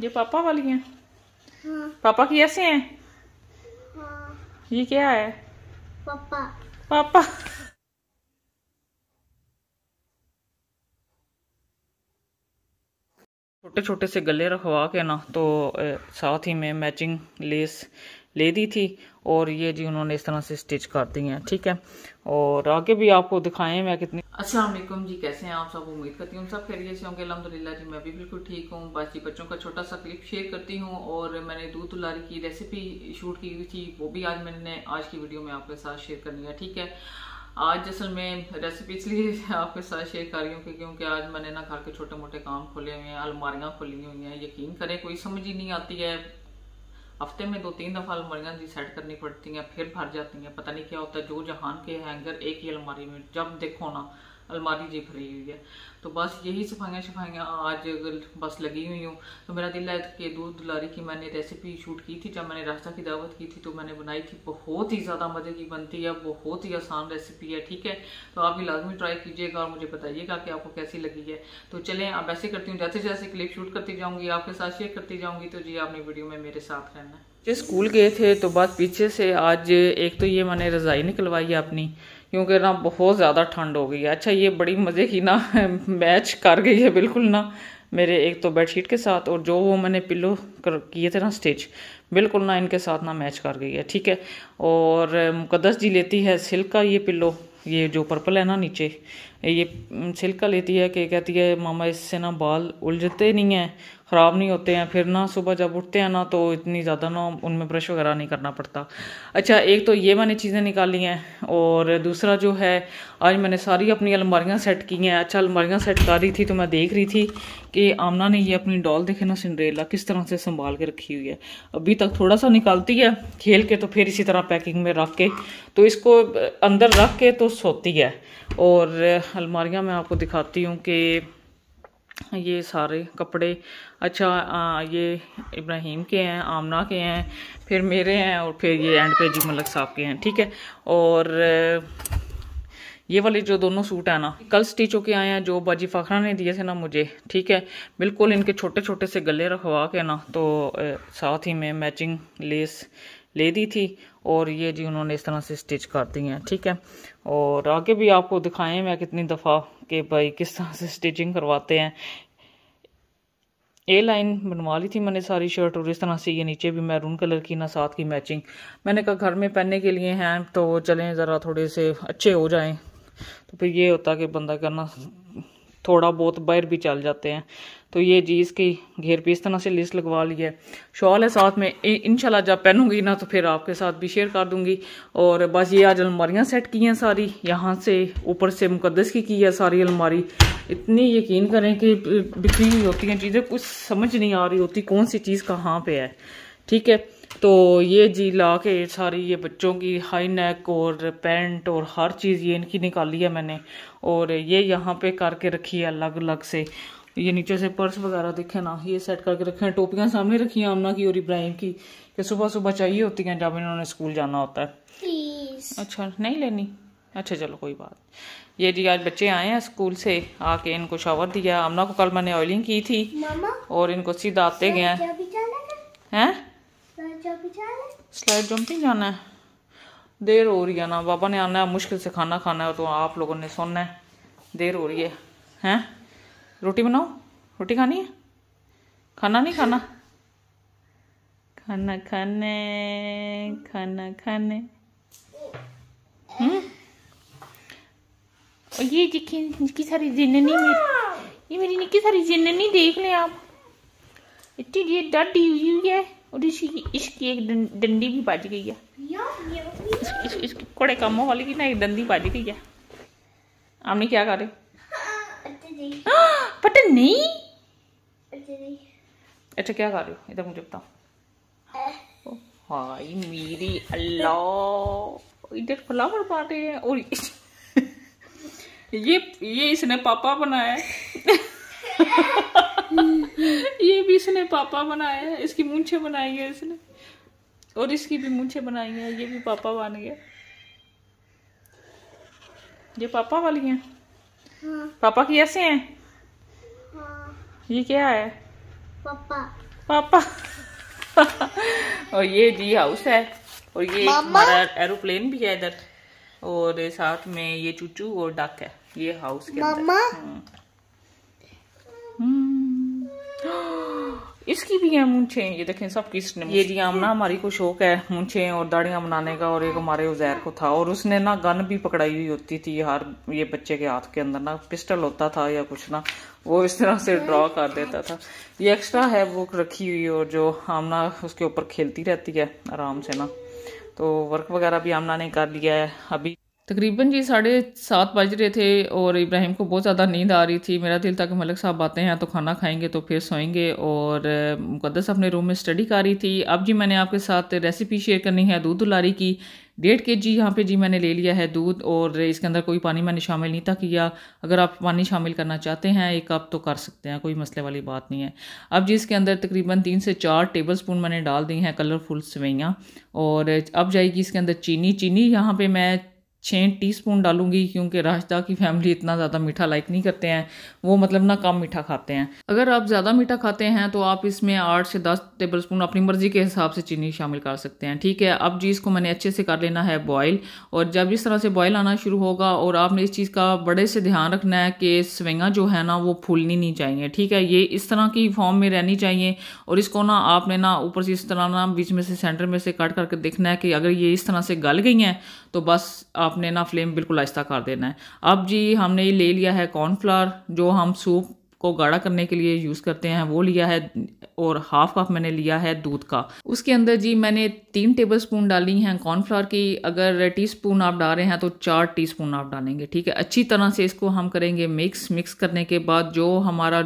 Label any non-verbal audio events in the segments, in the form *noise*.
ये पापा वाली है हाँ। पापा की ऐसे हैं हाँ। ये क्या है पापा पापा छोटे छोटे से गले रखवा के ना तो साथ ही में मैचिंग लेस ले दी थी और ये जी उन्होंने इस तरह से स्टिच कर दी है ठीक है और आगे भी आपको दिखाएं मैं कितनी अच्छा, असलम जी कैसे हैं आप सब उम्मीद करती हूँ सब खेलिए से होंगे अलहमदिल्ला जी मैं भी बिल्कुल ठीक हूँ बस जी बच्चों का छोटा सा क्लिप शेयर करती हूँ और मैंने दूध दुलारी की रेसिपी शूट की हुई थी वो भी आज मैंने आज की वीडियो में आपके साथ शेयर करनी है ठीक है आज असल में रेसिपी इसलिए *laughs* आपके साथ शेयर कर रही हूँ क्योंकि क्योंकि आज मैंने ना घर के छोटे मोटे काम खोले हुए हैं अलमारियाँ खोली हुई हैं यकीन करें कोई समझ ही नहीं आती है हफ्ते में दो तीन दफ़ा अलमारियाँ जी सेट करनी पड़ती हैं फिर भर जाती हैं पता नहीं क्या होता है जो जहान के हैंगर एक ही अलमारी में जब देखो ना अलमारी जी भरी हुई है तो बस यही सफाइयाँ शफाइयाँ आज अगर बस लगी हुई हूँ तो मेरा दिल है कि दूध दुलारी की मैंने रेसिपी शूट की थी जब मैंने रास्ता की दावत की थी तो मैंने बनाई थी बहुत ही ज़्यादा मज़े की बनती है बहुत ही आसान रेसिपी है ठीक है तो आप भी लाजमी ट्राई कीजिएगा और मुझे बताइएगा कि आपको कैसी लगी है तो चलें आप ऐसे करती हूँ जैसे जैसे क्लिप शूट करती जाऊँगी आपके साथ शेयर करती जाऊँगी तो जी आपने वीडियो में मेरे साथ रहना है बच्चे स्कूल गए थे तो बस पीछे से आज एक तो ये मैंने रज़ाई निकलवाई है अपनी क्योंकि ना बहुत ज़्यादा ठंड हो गई है अच्छा ये बड़ी मज़े की ना *laughs* मैच कर गई है बिल्कुल ना मेरे एक तो बेडशीट के साथ और जो वो मैंने पिल्लो कर किए थे ना स्टिच बिल्कुल ना इनके साथ ना मैच कर गई है ठीक है और मुकदस जी लेती है सिल्क का ये पिल्लो ये जो पर्पल है ना नीचे ये छिलका लेती है कि कहती है मामा इससे ना बाल उलझते नहीं हैं ख़राब नहीं होते हैं फिर ना सुबह जब उठते हैं ना तो इतनी ज़्यादा ना उनमें ब्रश वगैरह नहीं करना पड़ता अच्छा एक तो ये मैंने चीज़ें निकाली हैं और दूसरा जो है आज मैंने सारी अपनी अलमारियाँ सेट की हैं अच्छा अलमारियाँ सेट कर रही थी तो मैं देख रही थी कि आमना ने ये अपनी डॉल देखे ना सिंड्रेला किस तरह से संभाल के रखी हुई है अभी तक थोड़ा सा निकालती है खेल के तो फिर इसी तरह पैकिंग में रख के तो इसको अंदर रख के तो सोती है और अलमारियाँ मैं आपको दिखाती हूँ कि ये सारे कपड़े अच्छा आ, ये इब्राहिम के हैं आमना के हैं फिर मेरे हैं और फिर ये एंड पे जी मलक साहब के हैं ठीक है और ये वाले जो दोनों सूट है ना कल स्टिच होके आए हैं जो बाजी फाखरा ने दिए थे ना मुझे ठीक है बिल्कुल इनके छोटे छोटे से गले रखवा के ना तो साथ ही में मैचिंग लेस ले दी थी और ये जी उन्होंने इस तरह से स्टिच कर दी है ठीक है और आगे भी आपको दिखाएं मैं कितनी दफ़ा के भाई किस तरह से स्टिचिंग करवाते हैं ए लाइन बनवा ली थी मैंने सारी शर्ट और इस तरह से ये नीचे भी मैरून कलर की ना साथ की मैचिंग मैंने कहा घर में पहनने के लिए हैं तो चलें ज़रा थोड़े से अच्छे हो जाएं तो फिर ये होता कि बंदा करना थोड़ा बहुत बाहर भी चल जाते हैं तो ये जी इसकी घेर पे इस तरह से लिस्ट लगवा ली है शॉल है साथ में इनशाला जब पहनूंगी ना तो फिर आपके साथ भी शेयर कर दूंगी और बस ये आज अलमारियाँ सेट की हैं सारी यहाँ से ऊपर से मुकदस की की है सारी अलमारी इतनी यकीन करें कि बिखरी हुई होती हैं चीज़ें कुछ समझ नहीं आ रही होती कौन सी चीज़ कहाँ पे है ठीक है तो ये जी ला के सारी ये बच्चों की हाई नेक और पैंट और हर चीज़ ये इनकी निकाली है मैंने और ये यहाँ पे करके रखी है अलग अलग से ये नीचे से पर्स वगैरह देखे ना ये सेट करके रखे हैं टोपियाँ सामने रखी हैं अमना की और इब्राहिम की कि सुबह सुबह चाहिए होती हैं जब इन्होंने स्कूल जाना होता है अच्छा नहीं लेनी अच्छा चलो कोई बात ये जी आज बच्चे आए हैं स्कूल से आके इनको शावर दिया अमना को कल मैंने ऑयलिंग की थी और इनको सीधा आते गए हैं स्लाइड जंपिंग जाना है देर हो रही है ना बाबा ने आना है मुश्किल से खाना खाना है तो आप लोगों ने सुनना है देर हो रही है हैं रोटी बनाओ रोटी खानी है खाना नहीं खाना खाना खाने खाना खाने हम्म ये निकी सारी जिननी मेरी ये मेरी निकी सारी जिननी देख ले आप इतनी ये डी हुई है और इसकी इसकी एक डंडी भी बाज गई है तो इस, इस, इसकी कोड़े वाली की ना एक डंडी बाज गई है आपने क्या करे बटन हाँ, अच्छा *gasps* नहीं अच्छा, अच्छा क्या कर रहे हो इधर मुझे बताओ हाँ। हाय मेरी अल्लाह इधर फ्लावर पा रहे हैं और *laughs* ये ये इसने पापा बनाया *laughs* पापा बनाया है इसकी मूछे बनाई है इसने और इसकी भी मूछे बनाई है ये भी पापा बन गया ये पापा वाली है हाँ। पापा की ऐसे हैं हाँ। ये क्या है पापा पापा और ये जी हाउस है और ये हमारा एरोप्लेन भी है इधर और साथ में ये चूचू और डक है ये हाउस के अंदर हम्म। इसकी भी है मुंछे ये देखें सब किसने ये जी आमना हमारी को शौक है मुंछे और दाढ़ियां बनाने का और एक हमारे उजैर को था और उसने ना गन भी पकड़ाई हुई होती थी हर ये बच्चे के हाथ के अंदर ना पिस्टल होता था या कुछ ना वो इस तरह से ड्रॉ कर देता था ये एक्स्ट्रा है वो रखी हुई और जो आमना उसके ऊपर खेलती रहती है आराम से ना तो वर्क वगैरह भी आमना ने कर लिया है अभी तकरीबन जी साढ़े सात बज रहे थे और इब्राहिम को बहुत ज़्यादा नींद आ रही थी मेरा दिल था कि मलिक साहब आते हैं तो खाना खाएंगे तो फिर सोएंगे और मुकदस अपने रूम में स्टडी कर रही थी अब जी मैंने आपके साथ रेसिपी शेयर करनी है दूध उलारी की डेढ़ के जी यहाँ पे जी मैंने ले लिया है दूध और इसके अंदर कोई पानी मैंने शामिल नहीं था किया अगर आप पानी शामिल करना चाहते हैं एक कप तो कर सकते हैं कोई मसले वाली बात नहीं है अब जी इसके अंदर तकरीबन तीन से चार टेबल स्पून मैंने डाल दी हैं कलरफुल सवैयाँ और अब जाएगी इसके अंदर चीनी चीनी यहाँ पर मैं छः टीस्पून डालूंगी क्योंकि राशदा की फैमिली इतना ज़्यादा मीठा लाइक नहीं करते हैं वो मतलब ना कम मीठा खाते हैं अगर आप ज़्यादा मीठा खाते हैं तो आप इसमें आठ से दस टेबल स्पून अपनी मर्ज़ी के हिसाब से चीनी शामिल कर सकते हैं ठीक है अब जी इसको मैंने अच्छे से कर लेना है बॉयल और जब इस तरह से बॉयल आना शुरू होगा और आपने इस चीज़ का बड़े से ध्यान रखना है कि स्वेंगा जो है ना वो फूलनी नहीं चाहिए ठीक है ये इस तरह की फॉर्म में रहनी चाहिए और इसको ना आपने ना ऊपर से इस तरह ना बीच में से सेंटर में से कट करके देखना है कि अगर ये इस तरह से गल गई हैं तो बस आप आपने ना फ्लेम बिल्कुल आहिस्ता कर देना है अब जी हमने ले लिया है कॉर्नफ्लावर जो हम सूप को गाढ़ा करने के लिए यूज़ करते हैं वो लिया है और हाफ कप मैंने लिया है दूध का उसके अंदर जी मैंने तीन टेबल स्पून डाली हैं कॉर्नफ्लावर की अगर टी स्पून आप डाल रहे हैं तो चार टी स्पून आप डालेंगे ठीक है अच्छी तरह से इसको हम करेंगे मिक्स मिक्स करने के बाद जो हमारा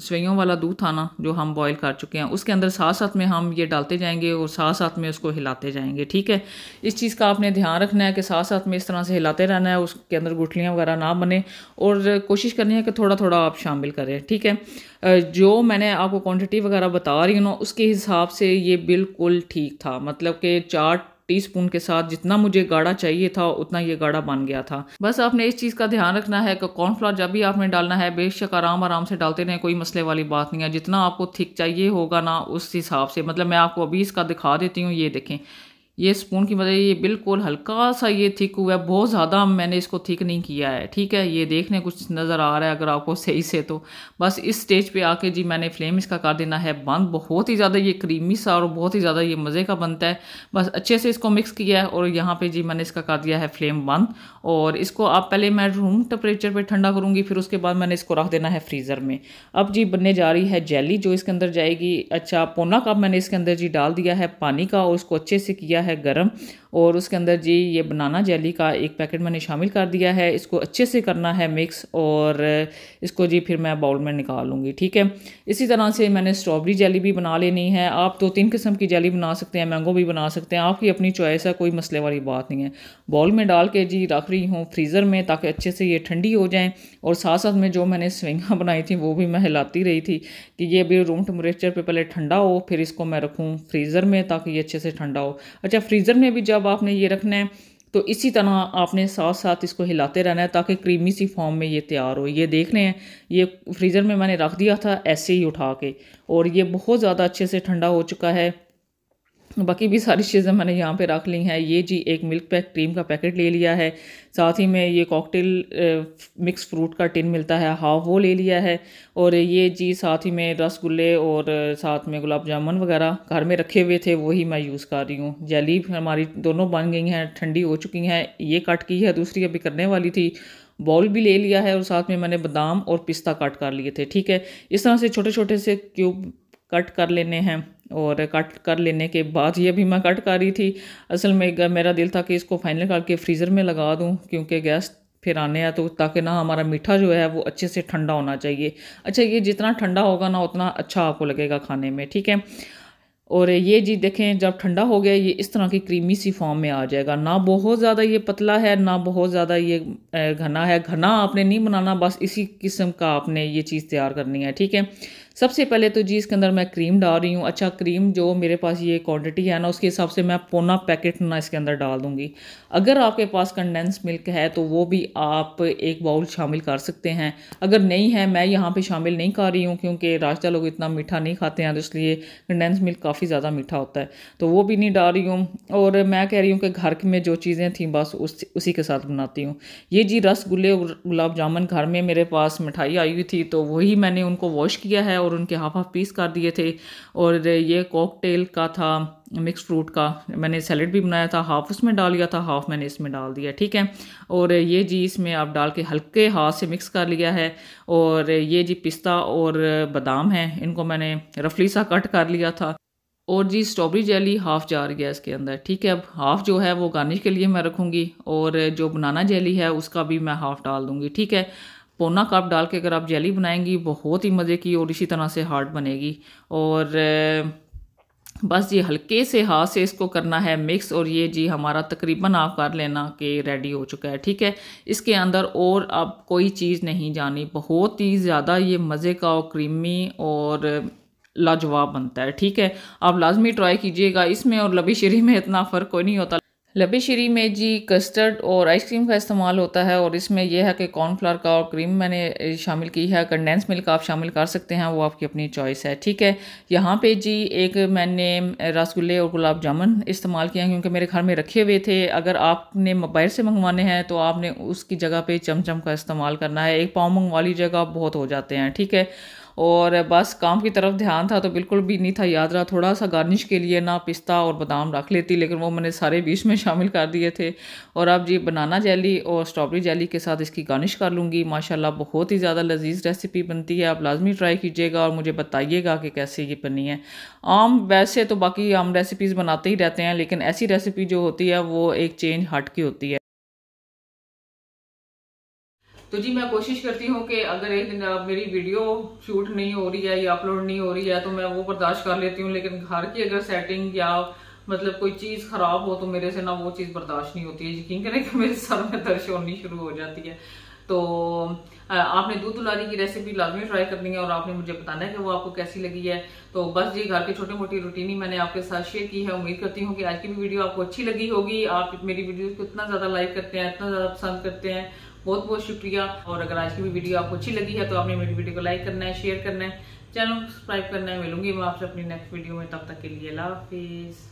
सवैयों वाला दूध था ना जो हम बॉईल कर चुके हैं उसके अंदर साथ साथ में हम ये डालते जाएंगे और साथ साथ में उसको हिलाते जाएंगे ठीक है इस चीज़ का आपने ध्यान रखना है कि साथ साथ में इस तरह से हिलाते रहना है उसके अंदर गुठलियाँ वगैरह ना बने और कोशिश करनी है कि थोड़ा थोड़ा आप शामिल करें ठीक है जो मैंने आपको क्वान्टिटी वगैरह बता रही हूँ ना उसके हिसाब से ये बिल्कुल ठीक था मतलब कि चार टीस्पून के साथ जितना मुझे गाढ़ा चाहिए था उतना ये गाढ़ा बन गया था बस आपने इस चीज़ का ध्यान रखना है कि कॉर्नफ्लावर जब भी आपने डालना है बेशक आराम आराम से डालते रहें कोई मसले वाली बात नहीं है जितना आपको थिक चाहिए होगा ना उस हिसाब से मतलब मैं आपको अभी इसका दिखा देती हूँ ये देखें ये स्पून की मदद ये बिल्कुल हल्का सा ये थिक हुआ है बहुत ज़्यादा मैंने इसको थिक नहीं किया है ठीक है ये देखने कुछ नज़र आ रहा है अगर आपको सही से तो बस इस स्टेज पे आके जी मैंने फ्लेम इसका कर देना है बंद बहुत ही ज़्यादा ये क्रीमी सा और बहुत ही ज़्यादा ये मज़े का बनता है बस अच्छे से इसको मिक्स किया है और यहाँ पर जी मैंने इसका कर दिया है फ्लेम बंद और इसको आप पहले मैं रूम टेम्परेचर पर ठंडा करूँगी फिर उसके बाद मैंने इसको रख देना है फ्रीज़र में अब जी बनने जा रही है जेली जो इसके अंदर जाएगी अच्छा पोना कप मैंने इसके अंदर जी डाल दिया है पानी का और उसको अच्छे से किया है है गर्म और उसके अंदर जी ये बनाना जेली का एक पैकेट मैंने शामिल कर दिया है इसको अच्छे से करना है मिक्स और इसको जी फिर मैं बाउल में निकाल लूँगी ठीक है इसी तरह से मैंने स्ट्रॉबेरी जेली भी बना लेनी है आप दो तो तीन किस्म की जेली बना सकते हैं मैंगो भी बना सकते हैं आपकी अपनी चॉइस है कोई मसले वाली बात नहीं है बाउल में डाल के जी रख रही हूँ फ्रीज़र में ताकि अच्छे से ये ठंडी हो जाएँ और साथ साथ में जो मैंने स्विंगा बनाई थी वो भी मैं हिलाती रही थी कि ये अभी रूम टेम्परेचर पर पहले ठंडा हो फिर इसको मैं रखूँ फ्रीज़र में ताकि ये अच्छे से ठंडा हो अच्छा फ्रीज़र में भी जब अब आपने ये रखना है तो इसी तरह आपने साथ साथ इसको हिलाते रहना है ताकि क्रीमी सी फॉर्म में ये तैयार हो ये देख रहे हैं ये फ्रीज़र में मैंने रख दिया था ऐसे ही उठा के और ये बहुत ज़्यादा अच्छे से ठंडा हो चुका है बाकी भी सारी चीज़ें मैंने यहाँ पे रख ली हैं ये जी एक मिल्क पैक क्रीम का पैकेट ले लिया है साथ ही में ये कॉकटेल मिक्स फ्रूट का टिन मिलता है हाफ वो ले लिया है और ये जी साथ ही में रसगुल्ले और साथ में गुलाब जामुन वगैरह घर में रखे हुए थे वही मैं यूज़ कर रही हूँ जैली हमारी दोनों बन गई हैं ठंडी हो चुकी हैं ये कट की है दूसरी अभी करने वाली थी बॉल भी ले लिया है और साथ में मैंने बादाम और पिस्ता कट कर लिए थे ठीक है इस तरह से छोटे छोटे से क्यूब कट कर लेने हैं और कट कर लेने के बाद ये भी मैं कट कर रही थी असल में मेरा दिल था कि इसको फाइनल करके फ्रीज़र में लगा दूँ क्योंकि गैस फिर आने हैं तो ताकि ना हमारा मीठा जो है वो अच्छे से ठंडा होना चाहिए अच्छा ये जितना ठंडा होगा ना उतना अच्छा आपको लगेगा खाने में ठीक है और ये जी देखें जब ठंडा हो गया ये इस तरह की क्रीमी सी फॉर्म में आ जाएगा ना बहुत ज़्यादा ये पतला है ना बहुत ज़्यादा ये घना है घना आपने नहीं बनाना बस इसी किस्म का आपने ये चीज़ तैयार करनी है ठीक है सबसे पहले तो जी इसके अंदर मैं क्रीम डाल रही हूँ अच्छा क्रीम जो मेरे पास ये क्वांटिटी है ना उसके हिसाब से मैं पौना पैकेट ना इसके अंदर डाल दूँगी अगर आपके पास कंडेंस मिल्क है तो वो भी आप एक बाउल शामिल कर सकते हैं अगर नहीं है मैं यहाँ पर शामिल नहीं कर रही हूँ क्योंकि रास्ता लोग इतना मीठा नहीं खाते हैं तो इसलिए कंडेंस मिल्क काफ़ी ज़्यादा मीठा होता है तो वो भी नहीं डाल रही हूँ और मैं कह रही हूँ कि घर में जो चीज़ें थी बस उस उसी के साथ बनाती हूँ ये जी रसगुल्ले और गुलाब जामुन घर में मेरे पास मिठाई आई हुई थी तो वही मैंने उनको वॉश किया है और और उनके हाफ हाफ पीस कर दिए थे और ये कॉकटेल का था मिक्स फ्रूट का मैंने सैलड भी बनाया था हाफ उसमें डाल लिया था हाफ मैंने इसमें डाल दिया ठीक है और ये जी इसमें आप डाल के हल्के हाथ से मिक्स कर लिया है और ये जी पिस्ता और बादाम है इनको मैंने रफली सा कट कर लिया था और जी स्ट्रॉबेरी जेली हाफ़ जार गया इसके अंदर ठीक है अब हाफ़ जो है वो गार्निश के लिए मैं रखूँगी और जो बनाना जेली है उसका भी मैं हाफ़ डाल दूँगी ठीक है पौना कप डाल के अगर आप जेली बनाएंगी बहुत ही मज़े की और इसी तरह से हार्ड बनेगी और बस ये हल्के से हाथ से इसको करना है मिक्स और ये जी हमारा तकरीबन आप कर लेना कि रेडी हो चुका है ठीक है इसके अंदर और अब कोई चीज़ नहीं जानी बहुत ही ज़्यादा ये मज़े का और क्रीमी और लाजवाब बनता है ठीक है आप लाजमी ट्राई कीजिएगा इसमें और लबी शरी में इतना फ़र्क कोई नहीं होता लबी शरी में जी कस्टर्ड और आइसक्रीम का इस्तेमाल होता है और इसमें यह है कि कॉर्नफ्लावर का और क्रीम मैंने शामिल की है कंडेंस मिल्क आप शामिल कर सकते हैं वो आपकी अपनी चॉइस है ठीक है यहाँ पे जी एक मैंने रसगुल्ले और गुलाब जामुन इस्तेमाल किया क्योंकि मेरे घर में रखे हुए थे अगर आपने बाहर से मंगवाने हैं तो आपने उसकी जगह पर चमचम का इस्तेमाल करना है एक पाव मंगवा लीजिएगा बहुत हो जाते हैं ठीक है और बस काम की तरफ ध्यान था तो बिल्कुल भी नहीं था याद रहा थोड़ा सा गार्निश के लिए ना पिस्ता और बादाम रख लेती लेकिन वो मैंने सारे बीच में शामिल कर दिए थे और अब जी बनाना जेली और स्ट्रॉबेरी जेली के साथ इसकी गार्निश कर लूँगी माशाल्लाह बहुत ही ज़्यादा लजीज रेसिपी बनती है आप लाजमी ट्राई कीजिएगा और मुझे बताइएगा कि कैसे ये बनी है आम वैसे तो बाकी आम रेसिपीज़ बनाते ही रहते हैं लेकिन ऐसी रेसिपी जो होती है वो एक चेंज हट की होती है तो जी मैं कोशिश करती हूँ कि अगर एक दिन मेरी वीडियो शूट नहीं हो रही है या अपलोड नहीं हो रही है तो मैं वो बर्दाश्त कर लेती हूँ लेकिन घर की अगर सेटिंग या मतलब कोई चीज़ ख़राब हो तो मेरे से ना वो चीज़ बर्दाश्त नहीं होती है यकीन करें कि मेरे सर में दर्श होनी शुरू हो जाती है तो आपने दूध उलारी की रेसिपी लाजमी ट्राई करनी है और आपने मुझे बताना है कि वो आपको कैसी लगी है तो बस जी घर की छोटी मोटी रूटीन ही मैंने आपके साथ शेयर की है उम्मीद करती हूँ कि आज की भी वीडियो आपको अच्छी लगी होगी आप मेरी वीडियो को इतना ज़्यादा लाइक करते हैं इतना ज़्यादा पसंद करते हैं बहुत बहुत शुक्रिया और अगर आज की भी वीडियो आपको अच्छी लगी है तो आपने मेरी वीडियो को लाइक करना है शेयर करना है चैनल को सब्सक्राइब करना है मिलूंगी मैं आपसे अपनी नेक्स्ट वीडियो में तब तक के लिए अल्लाह हाफिज़